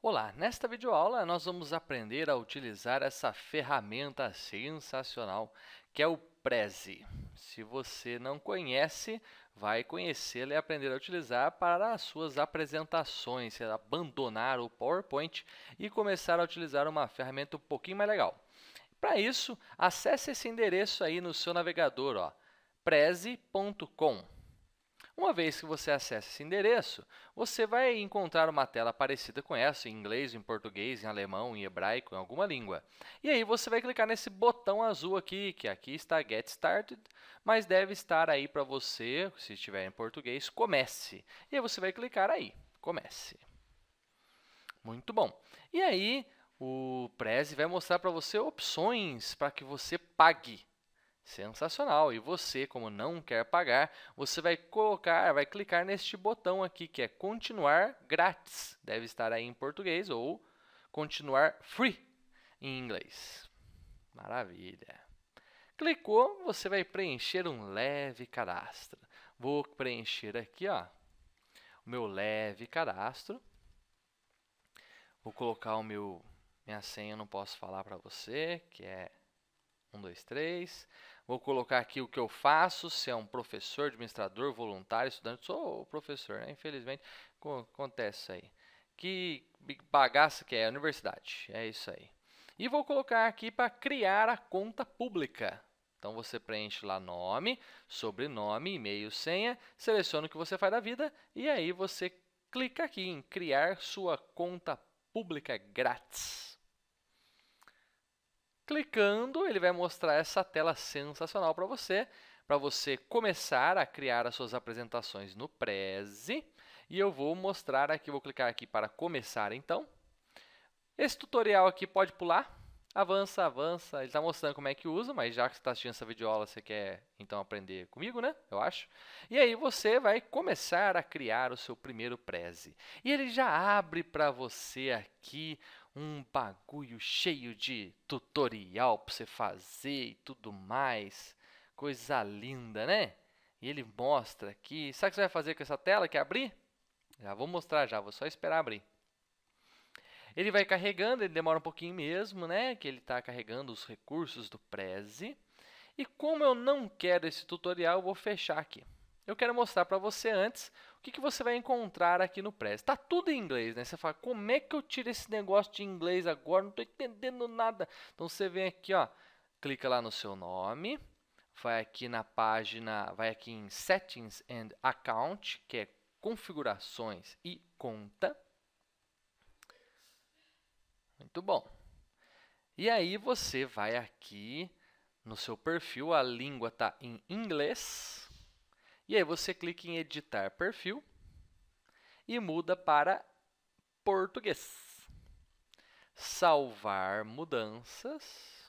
Olá, nesta videoaula nós vamos aprender a utilizar essa ferramenta sensacional que é o Prezi. Se você não conhece, vai conhecê-la e aprender a utilizar para as suas apresentações, abandonar o PowerPoint e começar a utilizar uma ferramenta um pouquinho mais legal. Para isso, acesse esse endereço aí no seu navegador, prezi.com. Uma vez que você acessa esse endereço, você vai encontrar uma tela parecida com essa, em inglês, em português, em alemão, em hebraico, em alguma língua. E aí você vai clicar nesse botão azul aqui, que aqui está Get Started, mas deve estar aí para você, se estiver em português, Comece. E aí você vai clicar aí, Comece. Muito bom. E aí o Prezi vai mostrar para você opções para que você pague Sensacional! E você, como não quer pagar, você vai colocar, vai clicar neste botão aqui que é continuar grátis. Deve estar aí em português ou continuar free em inglês. Maravilha! Clicou, você vai preencher um leve cadastro. Vou preencher aqui, ó, o meu leve cadastro. Vou colocar o meu minha senha, eu não posso falar para você, que é 123. 2, Vou colocar aqui o que eu faço, se é um professor, administrador, voluntário, estudante, sou professor, né? Infelizmente, acontece isso aí. Que bagaça que é a universidade, é isso aí. E vou colocar aqui para criar a conta pública. Então você preenche lá nome, sobrenome, e-mail, senha, seleciona o que você faz da vida e aí você clica aqui em criar sua conta pública grátis. Clicando, ele vai mostrar essa tela sensacional para você, para você começar a criar as suas apresentações no Prezi. E eu vou mostrar aqui, vou clicar aqui para começar então. Esse tutorial aqui pode pular, avança, avança. Ele está mostrando como é que usa, mas já que você está assistindo essa videoaula, você quer então aprender comigo, né? Eu acho. E aí você vai começar a criar o seu primeiro Prezi. E ele já abre para você aqui um bagulho cheio de tutorial para você fazer e tudo mais. Coisa linda, né? E ele mostra aqui. Sabe o que você vai fazer com essa tela? Quer abrir? Já vou mostrar já, vou só esperar abrir. Ele vai carregando, ele demora um pouquinho mesmo, né? Que ele está carregando os recursos do Prezi. E como eu não quero esse tutorial, eu vou fechar aqui. Eu quero mostrar para você antes o que, que você vai encontrar aqui no Press? Está tudo em inglês, né? Você fala, como é que eu tiro esse negócio de inglês agora? Não estou entendendo nada. Então você vem aqui, ó, clica lá no seu nome, vai aqui na página, vai aqui em Settings and Account, que é configurações e conta. Muito bom. E aí você vai aqui no seu perfil, a língua está em inglês. E aí você clica em editar perfil e muda para português. Salvar mudanças.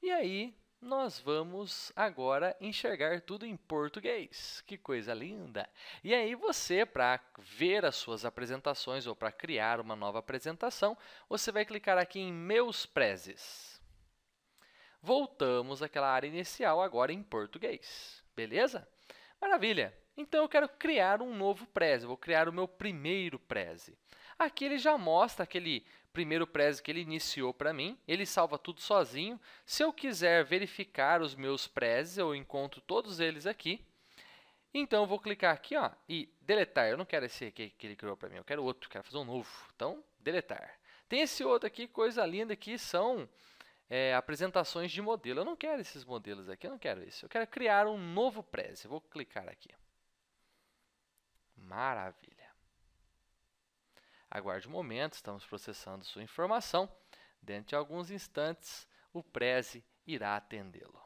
E aí nós vamos agora enxergar tudo em português. Que coisa linda! E aí você, para ver as suas apresentações ou para criar uma nova apresentação, você vai clicar aqui em Meus Prezes voltamos àquela área inicial agora em português. Beleza? Maravilha! Então eu quero criar um novo prezi, vou criar o meu primeiro prezi. Aqui ele já mostra aquele primeiro prezi que ele iniciou para mim, ele salva tudo sozinho. Se eu quiser verificar os meus prezes, eu encontro todos eles aqui. Então eu vou clicar aqui ó, e deletar, eu não quero esse aqui que ele criou para mim, eu quero outro, quero fazer um novo. Então, deletar. Tem esse outro aqui, coisa linda, que são é, apresentações de modelo. Eu não quero esses modelos aqui, eu não quero isso. Eu quero criar um novo Prezi. Eu vou clicar aqui. Maravilha. Aguarde um momento, estamos processando sua informação. Dentro de alguns instantes, o Prezi irá atendê-lo.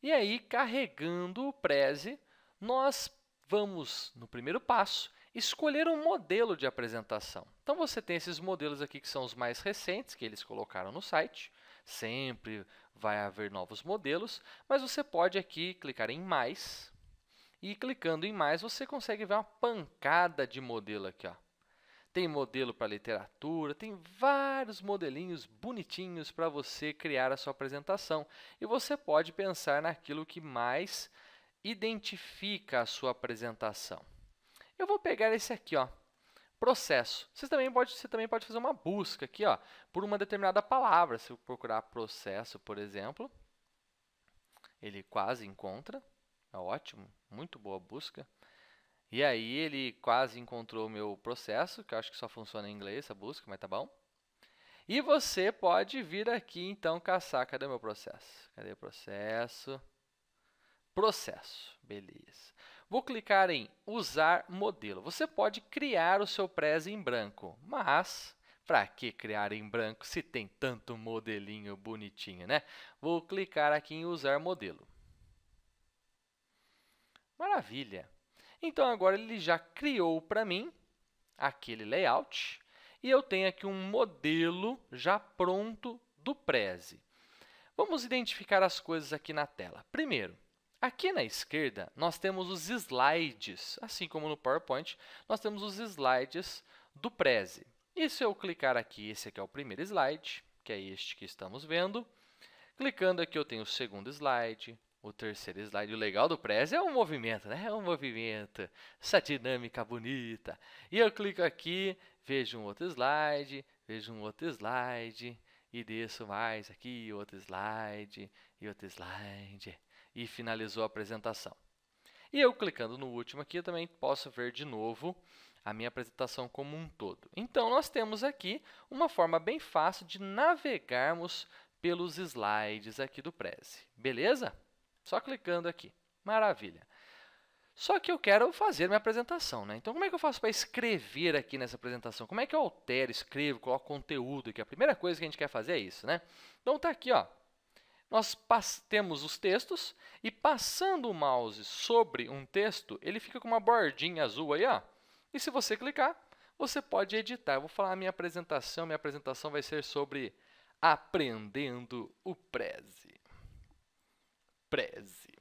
E aí, carregando o Prezi, nós vamos, no primeiro passo, escolher um modelo de apresentação. Então você tem esses modelos aqui que são os mais recentes que eles colocaram no site. Sempre vai haver novos modelos, mas você pode aqui clicar em mais e clicando em mais você consegue ver uma pancada de modelo aqui, ó. Tem modelo para literatura, tem vários modelinhos bonitinhos para você criar a sua apresentação. E você pode pensar naquilo que mais identifica a sua apresentação. Eu vou pegar esse aqui, ó, processo. Você também pode, você também pode fazer uma busca aqui, ó, por uma determinada palavra. Se eu procurar processo, por exemplo, ele quase encontra. É ótimo, muito boa busca. E aí ele quase encontrou o meu processo, que eu acho que só funciona em inglês essa busca, mas tá bom. E você pode vir aqui então caçar. Cadê meu processo? Cadê o processo? Processo, beleza. Vou clicar em usar modelo. Você pode criar o seu Prezi em branco, mas para que criar em branco se tem tanto modelinho bonitinho, né? Vou clicar aqui em usar modelo. Maravilha. Então agora ele já criou para mim aquele layout e eu tenho aqui um modelo já pronto do Prezi. Vamos identificar as coisas aqui na tela. Primeiro, Aqui na esquerda, nós temos os slides, assim como no PowerPoint, nós temos os slides do Prezi. E se eu clicar aqui, esse aqui é o primeiro slide, que é este que estamos vendo. Clicando aqui, eu tenho o segundo slide, o terceiro slide. O legal do Prezi é o movimento, né? É um movimento, essa dinâmica bonita. E eu clico aqui, vejo um outro slide, vejo um outro slide, e desço mais aqui, outro slide, e outro slide e finalizou a apresentação. E eu clicando no último aqui, eu também posso ver de novo a minha apresentação como um todo. Então, nós temos aqui uma forma bem fácil de navegarmos pelos slides aqui do Prezi. Beleza? Só clicando aqui. Maravilha. Só que eu quero fazer minha apresentação, né? Então, como é que eu faço para escrever aqui nessa apresentação? Como é que eu altero, escrevo, coloco conteúdo? Que a primeira coisa que a gente quer fazer é isso, né? Então, tá aqui, ó nós temos os textos e passando o mouse sobre um texto, ele fica com uma bordinha azul aí, ó. E se você clicar, você pode editar. Eu vou falar a minha apresentação, minha apresentação vai ser sobre aprendendo o Prezi. Prezi.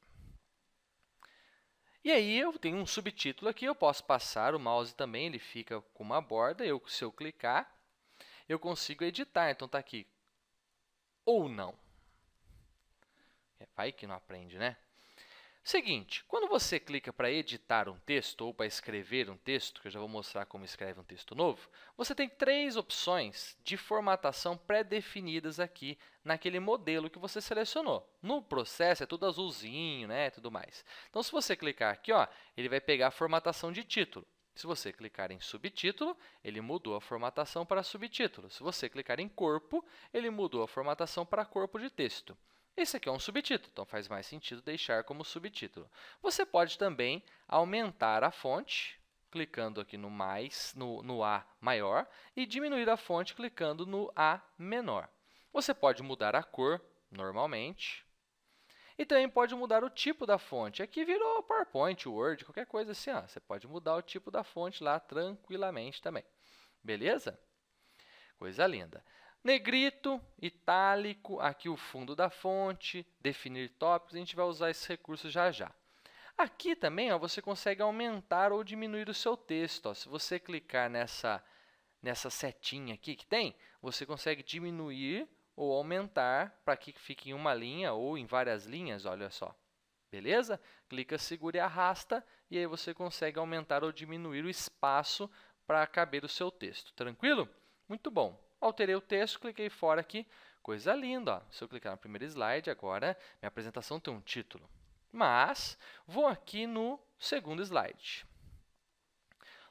E aí eu tenho um subtítulo aqui, eu posso passar o mouse também, ele fica com uma borda, eu se eu clicar, eu consigo editar, então está aqui ou não. É, vai que não aprende, né? Seguinte, quando você clica para editar um texto ou para escrever um texto, que eu já vou mostrar como escreve um texto novo, você tem três opções de formatação pré-definidas aqui naquele modelo que você selecionou. No processo é tudo azulzinho, né, tudo mais. Então se você clicar aqui, ó, ele vai pegar a formatação de título. Se você clicar em subtítulo, ele mudou a formatação para subtítulo. Se você clicar em corpo, ele mudou a formatação para corpo de texto. Esse aqui é um subtítulo, então faz mais sentido deixar como subtítulo. Você pode também aumentar a fonte, clicando aqui no mais, no, no A maior, e diminuir a fonte clicando no A menor. Você pode mudar a cor, normalmente, e também pode mudar o tipo da fonte. Aqui virou PowerPoint, Word, qualquer coisa assim. Ó. Você pode mudar o tipo da fonte lá tranquilamente também. Beleza? Coisa linda. Negrito, itálico, aqui o fundo da fonte, definir tópicos, a gente vai usar esse recurso já já. Aqui também ó, você consegue aumentar ou diminuir o seu texto. Ó. Se você clicar nessa, nessa setinha aqui que tem, você consegue diminuir ou aumentar para que fique em uma linha ou em várias linhas, olha só. Beleza? Clica, segura e arrasta, e aí você consegue aumentar ou diminuir o espaço para caber o seu texto. Tranquilo? Muito bom alterei o texto, cliquei fora aqui. Coisa linda, ó. Se eu clicar no primeiro slide, agora minha apresentação tem um título. Mas vou aqui no segundo slide.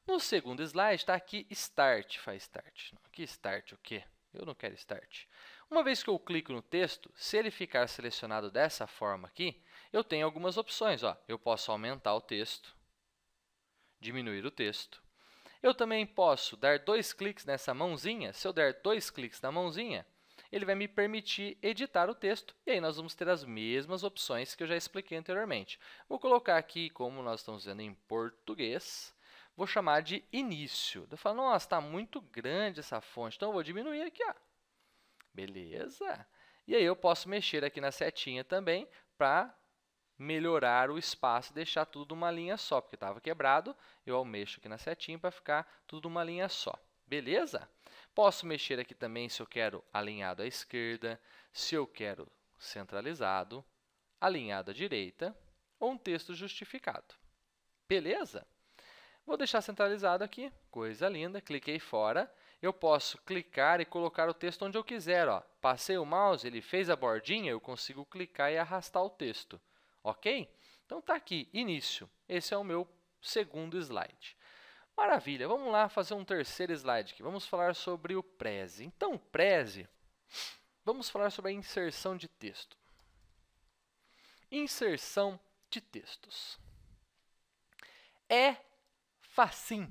No segundo slide está aqui Start, faz Start. Aqui Start o quê? Eu não quero Start. Uma vez que eu clico no texto, se ele ficar selecionado dessa forma aqui, eu tenho algumas opções. Ó. Eu posso aumentar o texto, diminuir o texto, eu também posso dar dois cliques nessa mãozinha. Se eu der dois cliques na mãozinha, ele vai me permitir editar o texto. E aí nós vamos ter as mesmas opções que eu já expliquei anteriormente. Vou colocar aqui, como nós estamos vendo em português, vou chamar de início. Eu falo, nossa, está muito grande essa fonte, então eu vou diminuir aqui. Ó. Beleza. E aí eu posso mexer aqui na setinha também para melhorar o espaço e deixar tudo uma linha só, porque estava quebrado, eu mexo aqui na setinha para ficar tudo uma linha só. Beleza? Posso mexer aqui também se eu quero alinhado à esquerda, se eu quero centralizado, alinhado à direita ou um texto justificado. Beleza? Vou deixar centralizado aqui, coisa linda, cliquei fora. Eu posso clicar e colocar o texto onde eu quiser. Ó. Passei o mouse, ele fez a bordinha, eu consigo clicar e arrastar o texto. Ok? Então está aqui, início. Esse é o meu segundo slide. Maravilha, vamos lá fazer um terceiro slide aqui. Vamos falar sobre o Prezi. Então, Prezi, vamos falar sobre a inserção de texto. Inserção de textos. É facim,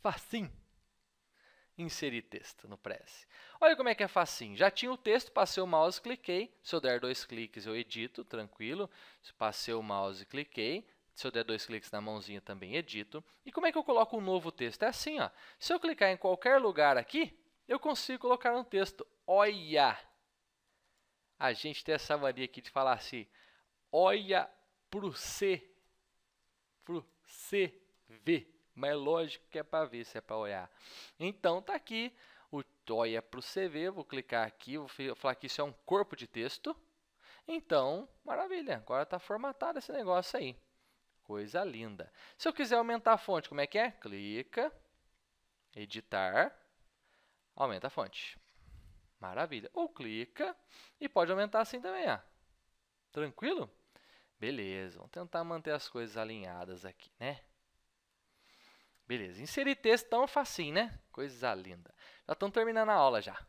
facim inserir texto no Prezi. Olha como é que é facinho. Já tinha o texto, passei o mouse, cliquei. Se eu der dois cliques, eu edito, tranquilo. Passei o mouse, cliquei. Se eu der dois cliques na mãozinha, também edito. E como é que eu coloco um novo texto? É assim, ó. Se eu clicar em qualquer lugar aqui, eu consigo colocar um texto. Olha! A gente tem essa mania aqui de falar assim, olha pro C, pro C ver. Mas é lógico que é para ver se é para olhar. Então tá aqui joia é para o CV, vou clicar aqui, vou falar que isso é um corpo de texto. Então, maravilha, agora está formatado esse negócio aí. Coisa linda. Se eu quiser aumentar a fonte, como é que é? Clica, editar, aumenta a fonte. Maravilha. Ou clica e pode aumentar assim também. Ó. Tranquilo? Beleza, vamos tentar manter as coisas alinhadas aqui, né? Beleza, inserir texto tão facinho, né? Coisa linda. Já estão terminando a aula já.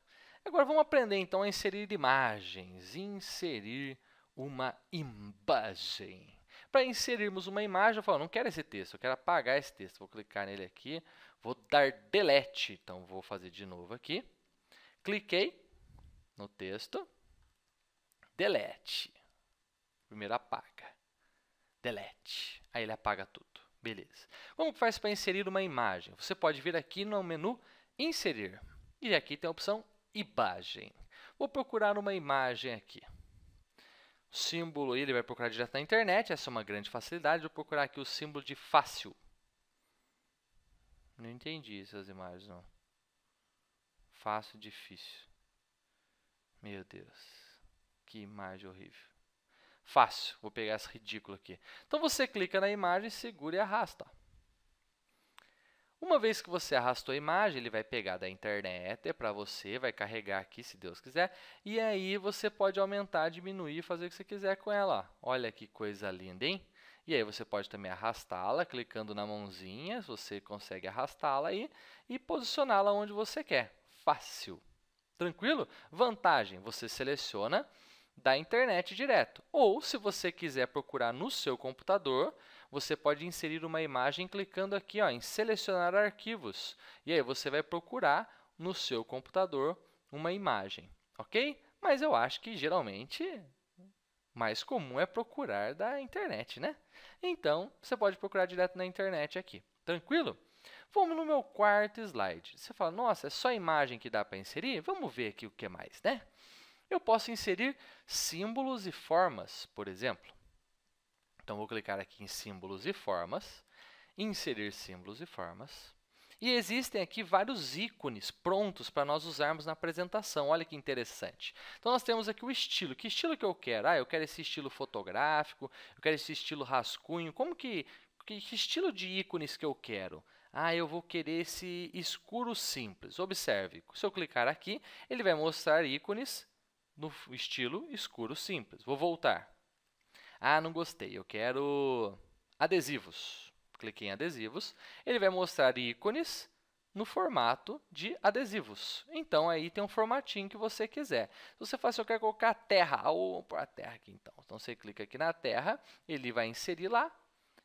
Agora vamos aprender então a inserir imagens. Inserir uma imagem. Para inserirmos uma imagem, eu falo, não quero esse texto, eu quero apagar esse texto. Vou clicar nele aqui, vou dar delete. Então vou fazer de novo aqui. Cliquei no texto. Delete. Primeiro apaga. Delete. Aí ele apaga tudo. Beleza. Como faz para inserir uma imagem? Você pode vir aqui no menu Inserir. E aqui tem a opção imagem. Vou procurar uma imagem aqui. O símbolo ele vai procurar direto na internet, essa é uma grande facilidade. Vou procurar aqui o símbolo de fácil. Não entendi essas imagens não. Fácil, difícil. Meu Deus. Que imagem horrível. Fácil. Vou pegar essa ridícula aqui. Então você clica na imagem, segura e arrasta. Uma vez que você arrastou a imagem, ele vai pegar da internet é para você, vai carregar aqui se Deus quiser, e aí você pode aumentar, diminuir, fazer o que você quiser com ela. Olha que coisa linda, hein? E aí você pode também arrastá-la clicando na mãozinha, você consegue arrastá-la aí e posicioná-la onde você quer. Fácil. Tranquilo? Vantagem, você seleciona da internet direto. Ou se você quiser procurar no seu computador, você pode inserir uma imagem clicando aqui ó, em selecionar arquivos. E aí você vai procurar no seu computador uma imagem, ok? Mas eu acho que geralmente mais comum é procurar da internet, né? Então, você pode procurar direto na internet aqui. Tranquilo? Vamos no meu quarto slide. Você fala, nossa, é só imagem que dá para inserir? Vamos ver aqui o que mais, né? Eu posso inserir símbolos e formas, por exemplo. Então vou clicar aqui em símbolos e formas, inserir símbolos e formas. E existem aqui vários ícones prontos para nós usarmos na apresentação. Olha que interessante. Então nós temos aqui o estilo. Que estilo que eu quero? Ah, eu quero esse estilo fotográfico, eu quero esse estilo rascunho. Como que que, que estilo de ícones que eu quero? Ah, eu vou querer esse escuro simples. Observe, se eu clicar aqui, ele vai mostrar ícones no estilo escuro simples. Vou voltar. Ah, não gostei, eu quero adesivos. Cliquei em adesivos. Ele vai mostrar ícones no formato de adesivos. Então, aí tem um formatinho que você quiser. Se você faz eu quero colocar terra, ah, ou para terra aqui então. Então, você clica aqui na terra, ele vai inserir lá.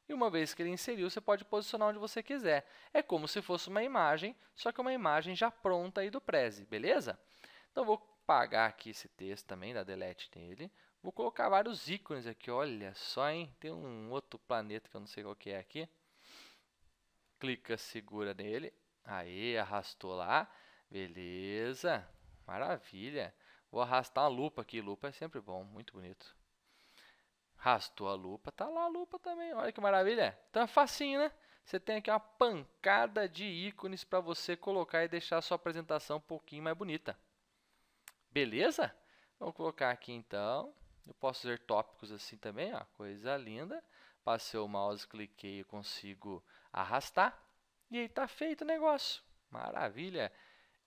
E uma vez que ele inseriu, você pode posicionar onde você quiser. É como se fosse uma imagem, só que é uma imagem já pronta aí do Prezi, beleza? Então, vou pagar aqui esse texto também, dar delete nele. Vou colocar vários ícones aqui, olha só, hein? Tem um outro planeta que eu não sei qual que é aqui. Clica, segura nele. Aí, arrastou lá. Beleza. Maravilha. Vou arrastar a lupa aqui. Lupa é sempre bom, muito bonito. Arrastou a lupa. Tá lá a lupa também. Olha que maravilha. Então é facinho, né? Você tem aqui uma pancada de ícones para você colocar e deixar a sua apresentação um pouquinho mais bonita. Beleza? Vamos colocar aqui então. Eu posso fazer tópicos assim também, ó, coisa linda. Passei o mouse, cliquei e consigo arrastar. E aí tá feito o negócio. Maravilha.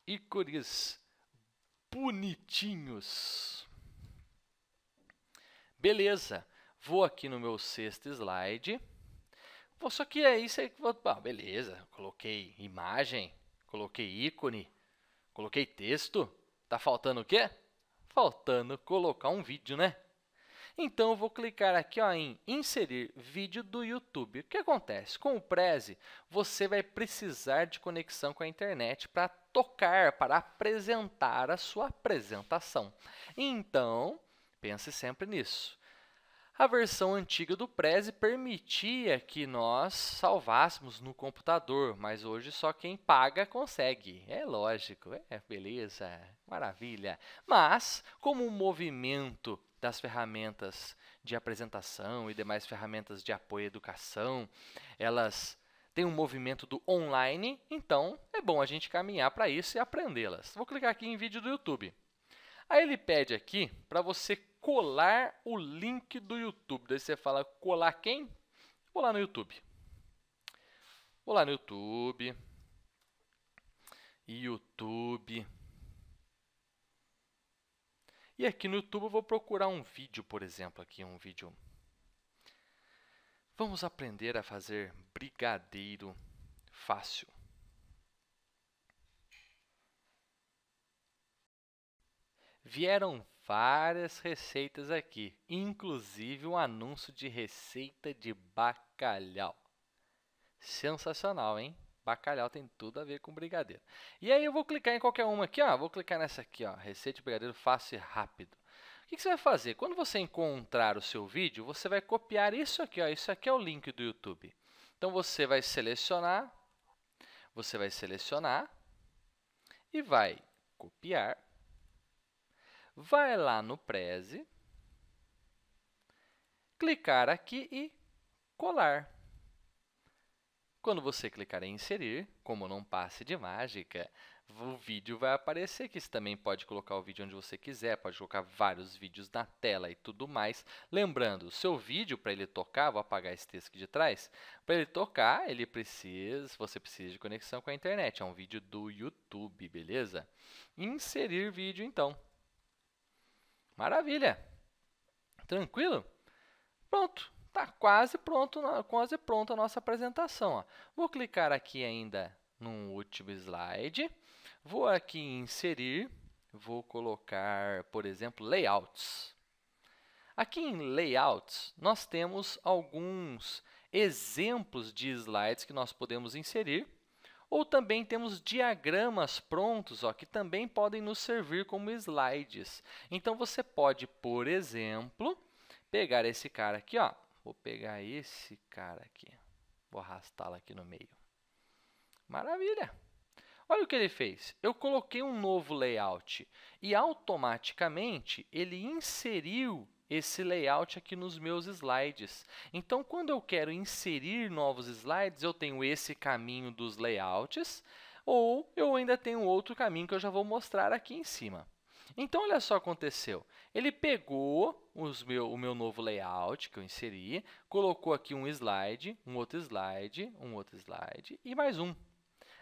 Ícones bonitinhos. Beleza. Vou aqui no meu sexto slide. Só que aí você... Ah, beleza, coloquei imagem, coloquei ícone, coloquei texto. Tá faltando o quê? Faltando colocar um vídeo, né? Então eu vou clicar aqui ó, em inserir vídeo do YouTube. O que acontece? Com o Prezi, você vai precisar de conexão com a internet para tocar, para apresentar a sua apresentação. Então, pense sempre nisso. A versão antiga do Prezi permitia que nós salvássemos no computador, mas hoje só quem paga consegue. É lógico, é beleza, maravilha. Mas, como o movimento das ferramentas de apresentação e demais ferramentas de apoio à educação, elas têm um movimento do online, então é bom a gente caminhar para isso e aprendê-las. Vou clicar aqui em vídeo do YouTube. Aí ele pede aqui para você colar o link do YouTube. Daí você fala colar quem? Vou lá no YouTube. Vou lá no YouTube. YouTube. E aqui no YouTube eu vou procurar um vídeo, por exemplo, aqui um vídeo. Vamos aprender a fazer brigadeiro fácil. Vieram várias receitas aqui, inclusive um anúncio de receita de bacalhau. Sensacional, hein? Bacalhau tem tudo a ver com brigadeiro. E aí eu vou clicar em qualquer uma aqui, ó. Vou clicar nessa aqui, ó. Receita de brigadeiro fácil e rápido. O que, que, você vai fazer? Quando você encontrar o seu vídeo, você vai copiar isso aqui, ó. Isso aqui é o link do YouTube. Então você vai selecionar, você vai selecionar e vai copiar. Vai lá no Prezi, clicar aqui e colar. Quando você clicar em inserir, como não passe de mágica, o vídeo vai aparecer, que você também pode colocar o vídeo onde você quiser, pode colocar vários vídeos na tela e tudo mais. Lembrando, o seu vídeo, para ele tocar, vou apagar esse texto aqui de trás, para ele tocar, ele precisa, você precisa de conexão com a internet, é um vídeo do YouTube, beleza? Inserir vídeo, então. Maravilha! Tranquilo? Pronto! Está quase pronto, quase pronta a nossa apresentação. Ó. Vou clicar aqui ainda no último slide. Vou aqui em inserir. Vou colocar, por exemplo, layouts. Aqui em layouts, nós temos alguns exemplos de slides que nós podemos inserir. Ou também temos diagramas prontos ó, que também podem nos servir como slides. Então, você pode, por exemplo, pegar esse cara aqui, ó, Vou pegar esse cara aqui. Vou arrastá-lo aqui no meio. Maravilha! Olha o que ele fez. Eu coloquei um novo layout e automaticamente ele inseriu esse layout aqui nos meus slides. Então, quando eu quero inserir novos slides, eu tenho esse caminho dos layouts ou eu ainda tenho outro caminho que eu já vou mostrar aqui em cima. Então, olha só o que aconteceu. Ele pegou meu, o meu novo layout que eu inseri, colocou aqui um slide, um outro slide, um outro slide e mais um.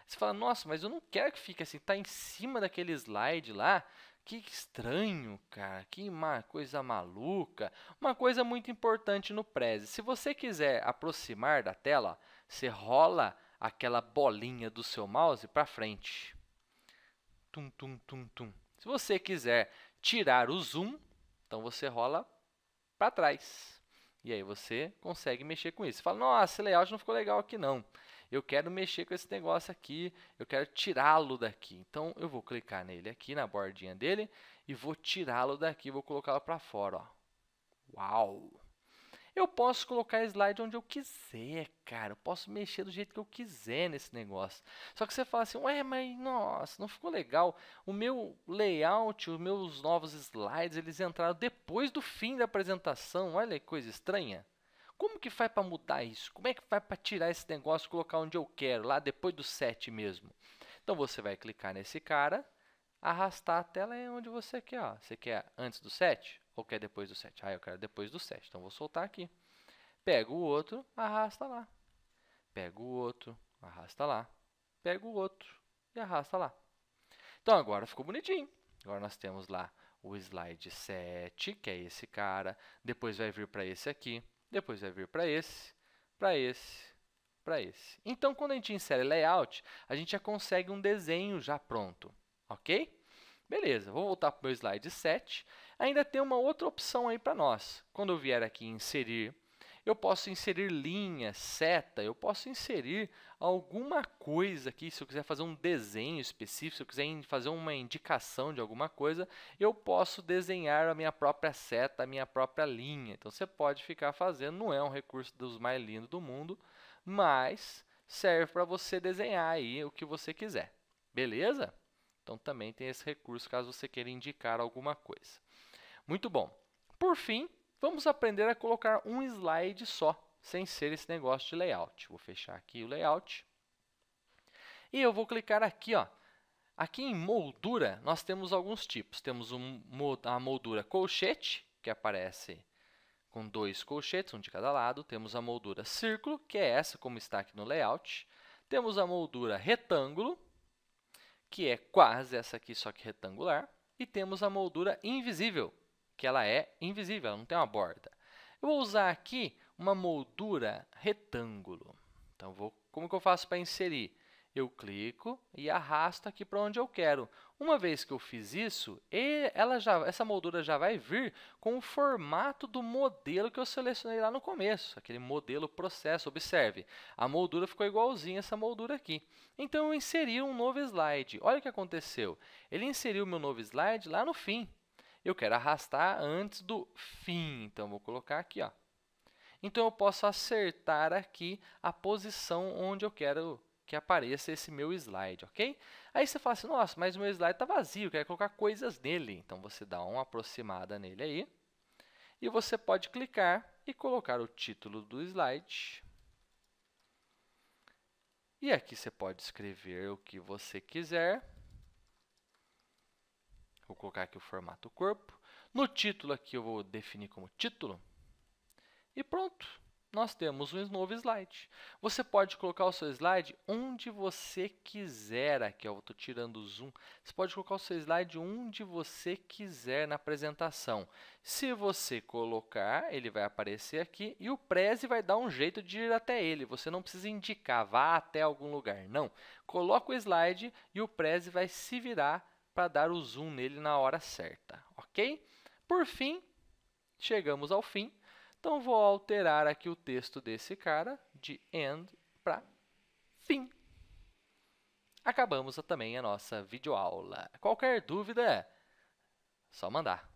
Você fala, nossa, mas eu não quero que fique assim, tá em cima daquele slide lá. Que estranho, cara, que uma coisa maluca. Uma coisa muito importante no Prezi, se você quiser aproximar da tela, você rola aquela bolinha do seu mouse para frente. Tum, tum, tum, tum. Se você quiser tirar o zoom, então você rola para trás. E aí você consegue mexer com isso. Você fala, nossa, esse layout não ficou legal aqui não. Eu quero mexer com esse negócio aqui, eu quero tirá-lo daqui. Então eu vou clicar nele aqui, na bordinha dele, e vou tirá-lo daqui, vou colocá-lo para fora. Ó. Uau! Eu posso colocar slide onde eu quiser, cara. Eu posso mexer do jeito que eu quiser nesse negócio. Só que você fala assim, ué, mas nossa, não ficou legal. O meu layout, os meus novos slides, eles entraram depois do fim da apresentação. Olha que coisa estranha. Como que faz para mudar isso? Como é que faz para tirar esse negócio e colocar onde eu quero, lá depois do set mesmo? Então você vai clicar nesse cara, arrastar a tela é onde você quer. Ó. Você quer antes do set? Ou quer depois do 7? Ah, eu quero depois do 7. Então vou soltar aqui. Pego o outro, arrasta lá. Pego o outro, arrasta lá. Pego o outro e arrasta lá. Então agora ficou bonitinho. Agora nós temos lá o slide 7, que é esse cara. Depois vai vir para esse aqui. Depois vai vir para esse, para esse, para esse. Então, quando a gente insere layout, a gente já consegue um desenho já pronto, ok? Beleza, vou voltar para o meu slide 7. Ainda tem uma outra opção aí para nós. Quando eu vier aqui inserir, eu posso inserir linha, seta, eu posso inserir alguma coisa aqui, se eu quiser fazer um desenho específico, se eu quiser fazer uma indicação de alguma coisa, eu posso desenhar a minha própria seta, a minha própria linha. Então você pode ficar fazendo, não é um recurso dos mais lindos do mundo, mas serve para você desenhar aí o que você quiser. Beleza? Então também tem esse recurso caso você queira indicar alguma coisa. Muito bom. Por fim, vamos aprender a colocar um slide só, sem ser esse negócio de layout. Vou fechar aqui o layout. E eu vou clicar aqui, ó. Aqui em moldura, nós temos alguns tipos. Temos um, a moldura colchete, que aparece com dois colchetes, um de cada lado. Temos a moldura círculo, que é essa como está aqui no layout. Temos a moldura retângulo, que é quase essa aqui, só que retangular. E temos a moldura invisível, que ela é invisível, ela não tem uma borda. Eu vou usar aqui uma moldura retângulo. Então, vou, como que eu faço para inserir? Eu clico e arrasto aqui para onde eu quero. Uma vez que eu fiz isso, ela já, essa moldura já vai vir com o formato do modelo que eu selecionei lá no começo, aquele modelo processo. Observe, a moldura ficou igualzinha essa moldura aqui. Então, eu inseri um novo slide. Olha o que aconteceu. Ele inseriu meu novo slide lá no fim. Eu quero arrastar antes do fim, então vou colocar aqui, ó. Então eu posso acertar aqui a posição onde eu quero que apareça esse meu slide, ok? Aí você fala assim, nossa, mas o meu slide está vazio, eu quero colocar coisas nele. Então você dá uma aproximada nele aí. E você pode clicar e colocar o título do slide. E aqui você pode escrever o que você quiser. Vou colocar aqui o formato corpo. No título aqui eu vou definir como título. E pronto, nós temos um novo slide. Você pode colocar o seu slide onde você quiser. Aqui eu estou tirando o zoom. Você pode colocar o seu slide onde você quiser na apresentação. Se você colocar, ele vai aparecer aqui e o Prezi vai dar um jeito de ir até ele. Você não precisa indicar, vá até algum lugar. Não, coloca o slide e o Prezi vai se virar para dar o zoom nele na hora certa, ok? Por fim, chegamos ao fim. Então vou alterar aqui o texto desse cara de end para fim. Acabamos também a nossa videoaula. Qualquer dúvida, é só mandar.